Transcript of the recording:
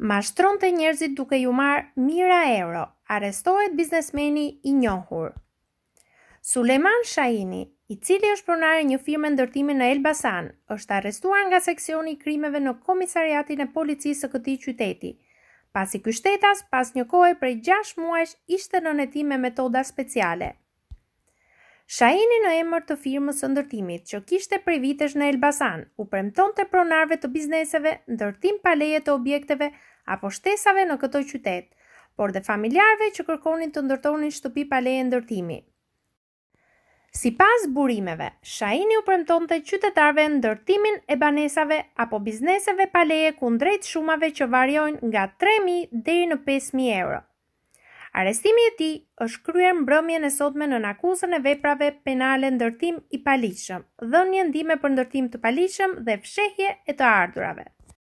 Mashtron të njerëzit duke ju marë mira euro, arestohet biznesmeni i njohur. Suleman Shaini, i cili është pronare një firme në dërtimi në Elbasan, është arestuar nga seksioni i krimeve në komisariatin e policisë së këti qyteti. Pas i kështetas, pas një kohë e prej 6 muajsh, ishte në netime metoda speciale. Shaini në emër të firmës së ndërtimit që kishte prej vitesh në Elbasan, u premton të pronarve të bizneseve ndërtim paleje të objekteve apo shtesave në këto qytet, por dhe familjarve që kërkonin të ndërtonin shtëpi paleje ndërtimi. Si pas burimeve, shaini u premton të qytetarve ndërtimin e banesave apo bizneseve paleje kundrejt shumave që variojnë nga 3.000 dhe në 5.000 euro. Arestimi e ti është kryer mbrëmjen e sotme në nakusën e veprave penale ndërtim i palishëm dhe një ndime për ndërtim të palishëm dhe fshehje e të ardurave.